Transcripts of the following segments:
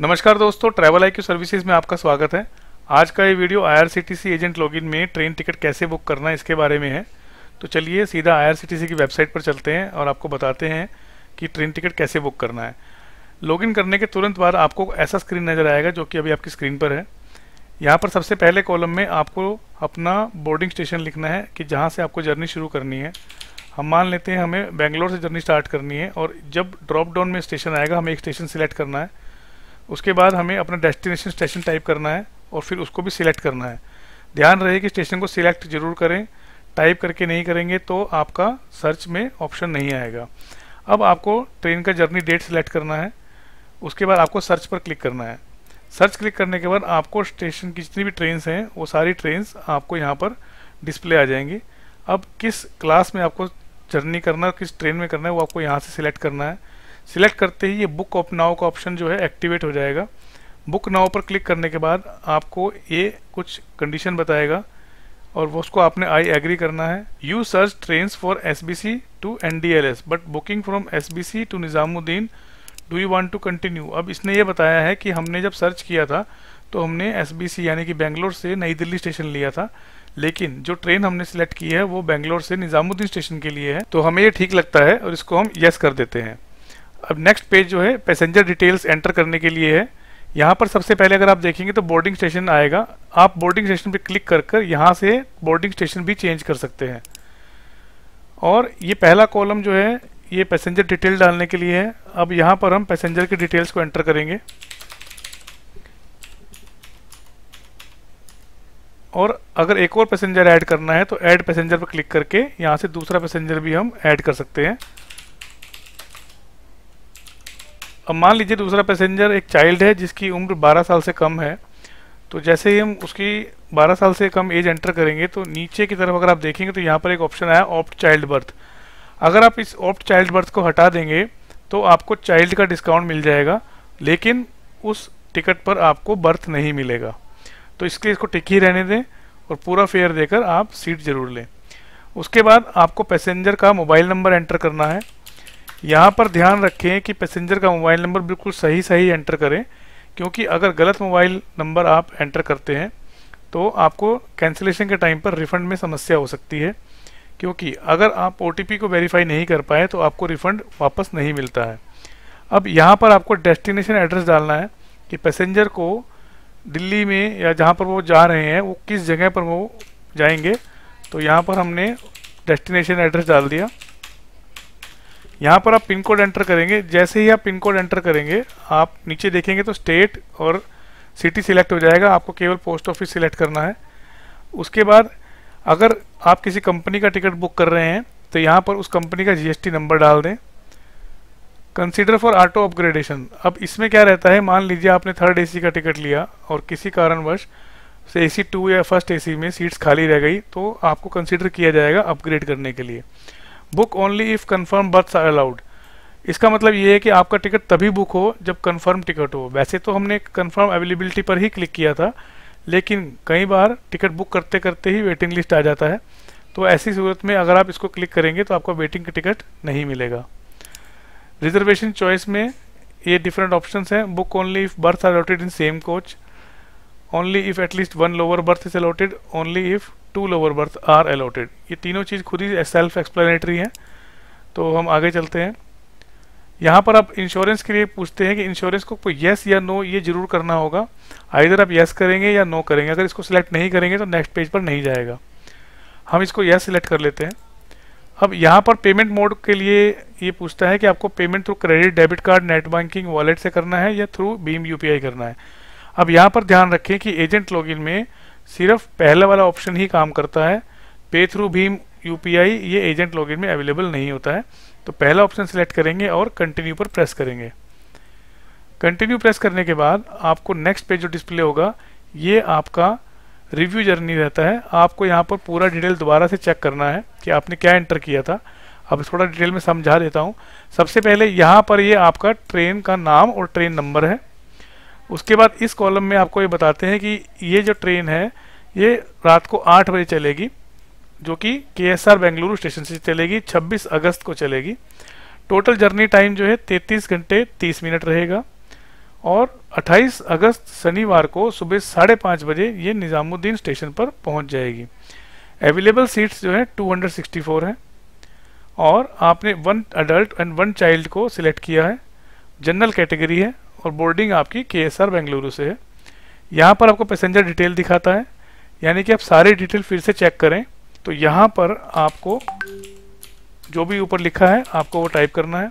नमस्कार दोस्तों travel I services में आपका स्वागत है आज का ये वीडियो आईआरसीटीसी एजेंट लॉगिन में ट्रेन टिकट कैसे बुक करना है इसके बारे में है तो चलिए सीधा आईआरसीटीसी की वेबसाइट पर चलते हैं और आपको बताते हैं कि ट्रेन टिकट कैसे बुक करना है लॉगिन करने के तुरंत बाद आपको ऐसा स्क्रीन नज़र आएगा जो कि अभी आपकी स्क्रीन पर है यहाँ पर सबसे पहले कॉलम में आपको अपना बोर्डिंग स्टेशन लिखना है कि जहाँ से आपको जर्नी शुरू करनी है हम मान लेते हैं हमें बेंगलोर से जर्नी स्टार्ट करनी है और जब ड्रॉप डाउन में स्टेशन आएगा हमें एक स्टेशन सिलेक्ट करना है उसके बाद हमें अपना डेस्टिनेशन स्टेशन टाइप करना है और फिर उसको भी सिलेक्ट करना है ध्यान रहे कि स्टेशन को सिलेक्ट जरूर करें टाइप करके नहीं करेंगे तो आपका सर्च में ऑप्शन नहीं आएगा अब आपको ट्रेन का जर्नी डेट सिलेक्ट करना है उसके बाद आपको सर्च पर क्लिक करना है सर्च क्लिक करने के बाद आपको स्टेशन की जितनी भी ट्रेन हैं वो सारी ट्रेन आपको यहाँ पर डिस्प्ले आ जाएंगी अब किस क्लास में आपको जर्नी करना है किस ट्रेन में करना है वो आपको यहाँ से सिलेक्ट करना है सिलेक्ट करते ही ये बुक ऑफ नाव का ऑप्शन जो है एक्टिवेट हो जाएगा बुक नाव पर क्लिक करने के बाद आपको ये कुछ कंडीशन बताएगा और वो उसको आपने आई एग्री करना है you search train for S B C to N D L S but booking from S B C to Nizamuddin do you want to continue अब इसने ये बताया है कि हमने जब सर्च किया था तो हमने एस बी सी यानी कि बेंगलोर से नई दिल्ली स्टेशन लिया था लेकिन जो ट्रेन हमने सेलेक्ट की है वो बेंगलोर से निज़ामुद्दीन स्टेशन के लिए है तो हमें ये ठीक लगता है और इसको हम यस कर देते हैं अब नेक्स्ट पेज जो है पैसेंजर डिटेल्स एंटर करने के लिए है यहाँ पर सबसे पहले अगर आप देखेंगे तो बोर्डिंग स्टेशन आएगा आप बोर्डिंग स्टेशन पर क्लिक कर कर यहाँ से बोर्डिंग स्टेशन भी चेंज कर सकते हैं और ये पहला कॉलम जो है ये पैसेंजर डिटेल डालने के लिए है अब यहाँ पर हम पैसेंजर की डिटेल्स को एंटर करेंगे और अगर एक और पैसेंजर ऐड करना है तो ऐड पैसेंजर पर क्लिक करके यहाँ से दूसरा पैसेंजर भी हम ऐड कर सकते हैं अब मान लीजिए दूसरा पैसेंजर एक चाइल्ड है जिसकी उम्र 12 साल से कम है तो जैसे ही हम उसकी 12 साल से कम एज एंटर करेंगे तो नीचे की तरफ अगर आप देखेंगे तो यहाँ पर एक ऑप्शन आया ऑप्ट चाइल्ड बर्थ अगर आप इस ऑप्ट चाइल्ड बर्थ को हटा देंगे तो आपको चाइल्ड का डिस्काउंट मिल जाएगा लेकिन उस टिकट पर आपको बर्थ नहीं मिलेगा तो इसके इसको टिक ही रहने दें और पूरा फेयर देकर आप सीट ज़रूर लें उसके बाद आपको पैसेंजर का मोबाइल नंबर एंटर करना है यहाँ पर ध्यान रखें कि पैसेंजर का मोबाइल नंबर बिल्कुल सही सही एंटर करें क्योंकि अगर गलत मोबाइल नंबर आप एंटर करते हैं तो आपको कैंसिलेशन के टाइम पर रिफंड में समस्या हो सकती है क्योंकि अगर आप ओ को वेरीफाई नहीं कर पाए तो आपको रिफंड वापस नहीं मिलता है अब यहाँ पर आपको डेस्टिनेशन एड्रेस डालना है कि पैसेंजर को दिल्ली में या जहाँ पर वो जा रहे हैं वो किस जगह पर वो जाएंगे तो यहाँ पर हमने डेस्टिनेशन एड्रेस डाल दिया यहाँ पर आप पिन कोड एंटर करेंगे जैसे ही आप पिन कोड एंटर करेंगे आप नीचे देखेंगे तो स्टेट और सिटी सिलेक्ट हो जाएगा आपको केवल पोस्ट ऑफिस सिलेक्ट करना है उसके बाद अगर आप किसी कंपनी का टिकट बुक कर रहे हैं तो यहाँ पर उस कंपनी का जीएसटी नंबर डाल दें कंसिडर फॉर ऑटो अपग्रेडेशन अब इसमें क्या रहता है मान लीजिए आपने थर्ड एसी का टिकट लिया और किसी कारणवश से ए टू या फर्स्ट एसी में सीट्स खाली रह गई तो आपको कंसिडर किया जाएगा अपग्रेड करने के लिए book only if confirm berth are allowed इसका मतलब ये है कि आपका टिकट तभी बुक हो जब कन्फर्म टिकट हो वैसे तो हमने कन्फर्म अवेलेबिलिटी पर ही क्लिक किया था लेकिन कई बार टिकट बुक करते करते ही वेटिंग लिस्ट आ जाता है तो ऐसी सूरत में अगर आप इसको क्लिक करेंगे तो आपको वेटिंग का टिकट नहीं मिलेगा रिजर्वेशन चॉइस में ये डिफरेंट ऑप्शन हैं book only if berth are allotted in same coach only if at least one lower berth is allotted only if two lower berth are allotted ये तीनों चीज़ खुद ही सेल्फ एक्सप्लेनेटरी है तो हम आगे चलते हैं यहाँ पर आप इंश्योरेंस के लिए पूछते हैं कि इंश्योरेंस को कोई येस या नो ये जरूर करना होगा आइधर आप येस करेंगे या नो करेंगे अगर इसको सिलेक्ट नहीं करेंगे तो नेक्स्ट पेज पर नहीं जाएगा हम इसको येस सिलेक्ट कर लेते हैं अब यहाँ पर पेमेंट मोड के लिए ये पूछता है कि आपको payment through credit debit card net banking wallet से करना है या थ्रू बीम यूपीआई करना है अब यहाँ पर ध्यान रखें कि एजेंट लॉगिन में सिर्फ पहला वाला ऑप्शन ही काम करता है पे थ्रू भीम यूपीआई ये एजेंट लॉगिन में अवेलेबल नहीं होता है तो पहला ऑप्शन सिलेक्ट करेंगे और कंटिन्यू पर प्रेस करेंगे कंटिन्यू प्रेस करने के बाद आपको नेक्स्ट पेज जो डिस्प्ले होगा ये आपका रिव्यू जर्नी रहता है आपको यहाँ पर पूरा डिटेल दोबारा से चेक करना है कि आपने क्या एंटर किया था अब थोड़ा डिटेल में समझा देता हूँ सबसे पहले यहाँ पर ये यह आपका ट्रेन का नाम और ट्रेन नंबर है उसके बाद इस कॉलम में आपको ये बताते हैं कि ये जो ट्रेन है ये रात को आठ बजे चलेगी जो कि के एस आर बेंगलुरु स्टेशन से चलेगी 26 अगस्त को चलेगी टोटल जर्नी टाइम जो है 33 घंटे 30 मिनट रहेगा और 28 अगस्त शनिवार को सुबह साढ़े पाँच बजे ये निज़ामुद्दीन स्टेशन पर पहुंच जाएगी अवेलेबल सीट्स जो है 264 हैं और आपने one adult and one child को सिलेक्ट किया है जनरल कैटेगरी है और बोर्डिंग आपकी के एस आर बेंगलुरु से है यहाँ पर आपको पैसेंजर डिटेल दिखाता है यानी कि आप सारे डिटेल फिर से चेक करें तो यहाँ पर आपको जो भी ऊपर लिखा है आपको वो टाइप करना है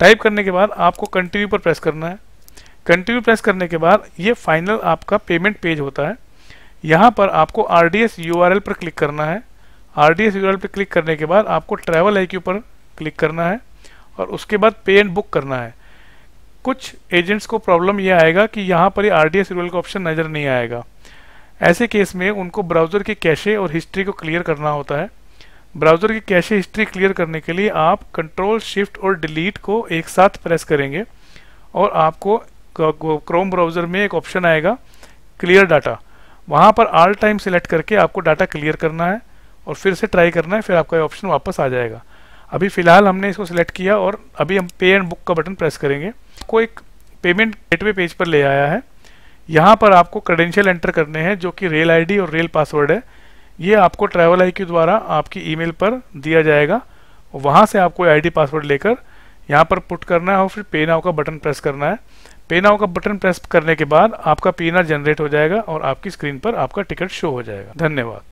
टाइप करने के बाद आपको कंटिन्यू पर प्रेस करना है कंटिन्यू प्रेस करने के बाद ये फाइनल आपका पेमेंट पेज होता है यहाँ पर आपको R D S U R L पर क्लिक करना है R D S U R L पर क्लिक करने के बाद आपको ट्रैवल आई क्यू पर क्लिक करना है और उसके बाद पे एंड बुक करना है कुछ एजेंट्स को प्रॉब्लम यह आएगा कि यहाँ पर आर डी एस का ऑप्शन नज़र नहीं आएगा ऐसे केस में उनको ब्राउज़र के कैशे और हिस्ट्री को क्लियर करना होता है ब्राउज़र की कैशे हिस्ट्री क्लियर करने के लिए आप कंट्रोल शिफ्ट और डिलीट को एक साथ प्रेस करेंगे और आपको क्रोम ब्राउज़र में एक ऑप्शन आएगा क्लियर डाटा वहाँ पर आल टाइम सेलेक्ट करके आपको डाटा क्लियर करना है और फिर से ट्राई करना है फिर आपका ऑप्शन वापस आ जाएगा अभी फ़िलहाल हमने इसको सिलेक्ट किया और अभी हम पे एंड बुक का बटन प्रेस करेंगे आपको एक पेमेंट गेटवे पेज पर ले आया है यहाँ पर आपको क्रेडेंशियल एंटर करने हैं जो कि रेल आईडी और रेल पासवर्ड है ये आपको ट्रैवल आई द्वारा आपकी ईमेल पर दिया जाएगा वहाँ से आपको आईडी पासवर्ड लेकर यहाँ पर पुट करना है और फिर पे नाव का बटन प्रेस करना है पे नाव का बटन प्रेस करने के बाद आपका आर जनरेट हो जाएगा और आपकी स्क्रीन पर आपका टिकट शो हो जाएगा धन्यवाद